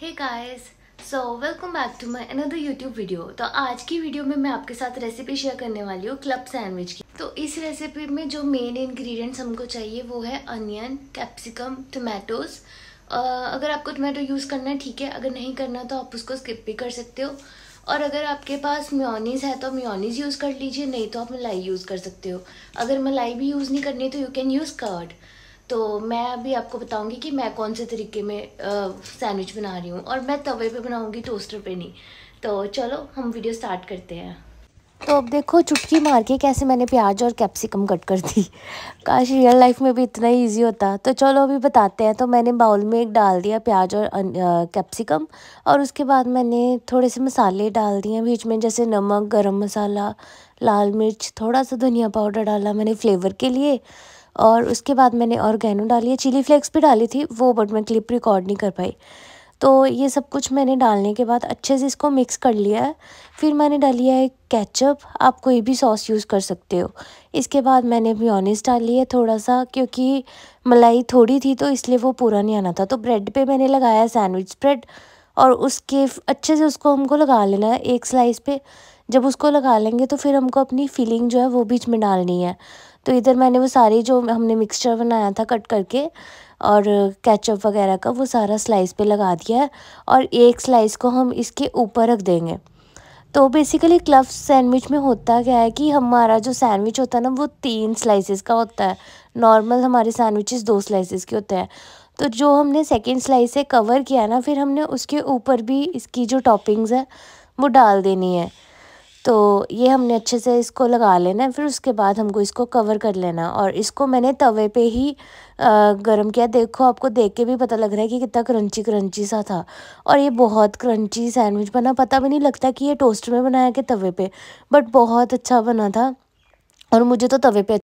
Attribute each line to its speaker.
Speaker 1: hey guys so welcome back to my another YouTube video तो आज की video में मैं आपके साथ रेसिपी शेयर करने वाली हूँ क्लब सैंडविच की तो इस रेसिपी में जो मेन इंग्रेडिएंट्स हमको चाहिए वो है अनियन कैप्सिकम टमाटोज अगर आपको टमाटो यूज़ करना है ठीक है अगर नहीं करना तो आप उसको स्किप भी कर सकते हो और अगर आपके पास म्योनीज है तो म्योनीस यूज़ कर लीजिए नहीं तो आप मलाई यूज़ कर सकते हो अगर मलाई भी यूज़ नहीं करनी तो यू कैन यूज़ कर्ड तो मैं अभी आपको बताऊंगी कि मैं कौन से तरीके में सैंडविच बना रही हूँ और मैं तवे पे बनाऊंगी टोस्टर पे नहीं तो चलो हम वीडियो स्टार्ट करते हैं तो अब देखो चुटकी मार के कैसे मैंने प्याज और कैप्सिकम कट कर दी काश रियल लाइफ में भी इतना ही ईजी होता तो चलो अभी बताते हैं तो मैंने बाउल में एक डाल दिया प्याज और कैप्सिकम और उसके बाद मैंने थोड़े से मसाले डाल दिए बीच में जैसे नमक गरम मसाला लाल मिर्च थोड़ा सा धनिया पाउडर डाला मैंने फ्लेवर के लिए और उसके बाद मैंने ऑर्गेनो डाली है चिली फ्लेक्स भी डाली थी वो बट मैं क्लिप रिकॉर्ड नहीं कर पाई तो ये सब कुछ मैंने डालने के बाद अच्छे से इसको मिक्स कर लिया है फिर मैंने डाली है केचप आप कोई भी सॉस यूज़ कर सकते हो इसके बाद मैंने म्योनीस डाली है थोड़ा सा क्योंकि मलाई थोड़ी थी तो इसलिए वो पूरा नहीं आना था तो ब्रेड पे मैंने लगाया सैंडविच ब्रेड और उसके अच्छे से उसको हमको लगा लेना है एक स्लाइस पे जब उसको लगा लेंगे तो फिर हमको अपनी फीलिंग जो है वो बीच में डालनी है तो इधर मैंने वो सारी जो हमने मिक्सचर बनाया था कट करके और कैचअप वगैरह का वो सारा स्लाइस पे लगा दिया है और एक स्लाइस को हम इसके ऊपर रख देंगे तो बेसिकली क्लफ सैंडविच में होता क्या है कि हमारा जो सैंडविच होता है ना वो तीन स्लाइसेस का होता है नॉर्मल हमारे सैंडविचेस दो स्लाइसेस के होते हैं तो जो हमने सेकेंड स्लाइस से कवर किया ना फिर हमने उसके ऊपर भी इसकी जो टॉपिंग्स है वो डाल देनी है तो ये हमने अच्छे से इसको लगा लेना है फिर उसके बाद हमको इसको कवर कर लेना और इसको मैंने तवे पे ही गर्म किया देखो आपको देख के भी पता लग रहा है कि कितना क्रंची क्रंची सा था और ये बहुत क्रंची सैंडविच बना पता भी नहीं लगता कि ये टोस्टर में बनाया कि तवे पे बट बहुत अच्छा बना था और मुझे तो तवे पे